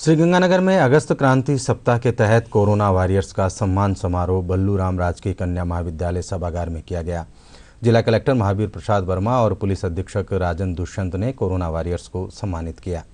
श्रीगंगानगर में अगस्त क्रांति सप्ताह के तहत कोरोना वॉरियर्स का सम्मान समारोह बल्लू राम राजकीय कन्या महाविद्यालय सभागार में किया गया जिला कलेक्टर महावीर प्रसाद वर्मा और पुलिस अधीक्षक राजन दुष्यंत ने कोरोना वॉरियर्स को सम्मानित किया